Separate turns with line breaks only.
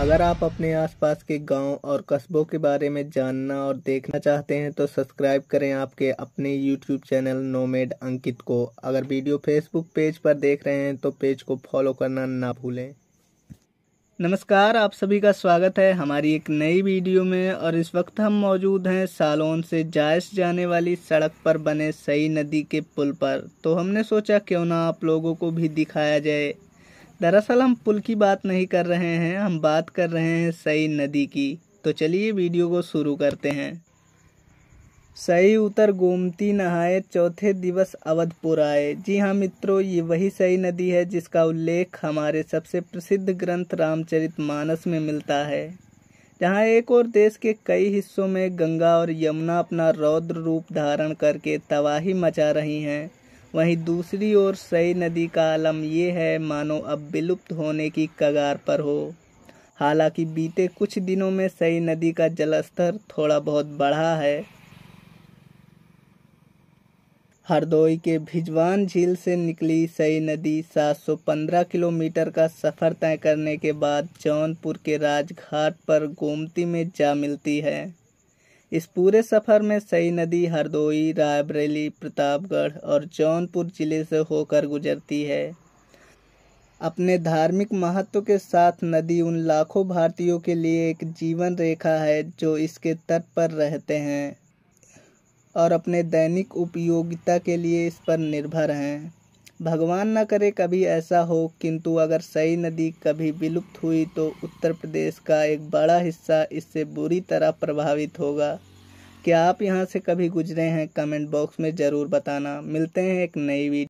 अगर आप अपने आसपास के गांव और कस्बों के बारे में जानना और देखना चाहते हैं तो सब्सक्राइब करें आपके अपने यूट्यूब चैनल नोमेड अंकित को अगर वीडियो फेसबुक पेज पर देख रहे हैं तो पेज को फॉलो करना ना भूलें नमस्कार आप सभी का स्वागत है हमारी एक नई वीडियो में और इस वक्त हम मौजूद हैं सालोन से जायस जाने वाली सड़क पर बने सई नदी के पुल पर तो हमने सोचा क्यों ना आप लोगों को भी दिखाया जाए दरअसल हम पुल की बात नहीं कर रहे हैं हम बात कर रहे हैं सई नदी की तो चलिए वीडियो को शुरू करते हैं सही उतर गोमती नहाए चौथे दिवस अवधपुर आए जी हाँ मित्रों ये वही सही नदी है जिसका उल्लेख हमारे सबसे प्रसिद्ध ग्रंथ रामचरित मानस में मिलता है जहाँ एक और देश के कई हिस्सों में गंगा और यमुना अपना रौद्र रूप धारण करके तबाही मचा रही हैं वहीं दूसरी ओर सई नदी का आलम ये है मानो अब विलुप्त होने की कगार पर हो हालांकि बीते कुछ दिनों में सई नदी का जलस्तर थोड़ा बहुत बढ़ा है हरदोई के भिजवान झील से निकली सई नदी 715 किलोमीटर का सफ़र तय करने के बाद जौनपुर के राजघाट पर गोमती में जा मिलती है इस पूरे सफर में सई नदी हरदोई रायबरेली प्रतापगढ़ और जौनपुर जिले से होकर गुजरती है अपने धार्मिक महत्व के साथ नदी उन लाखों भारतीयों के लिए एक जीवन रेखा है जो इसके तट पर रहते हैं और अपने दैनिक उपयोगिता के लिए इस पर निर्भर हैं भगवान न करे कभी ऐसा हो किंतु अगर सई नदी कभी विलुप्त हुई तो उत्तर प्रदेश का एक बड़ा हिस्सा इससे बुरी तरह प्रभावित होगा क्या आप यहाँ से कभी गुजरे हैं कमेंट बॉक्स में ज़रूर बताना मिलते हैं एक नई वीडियो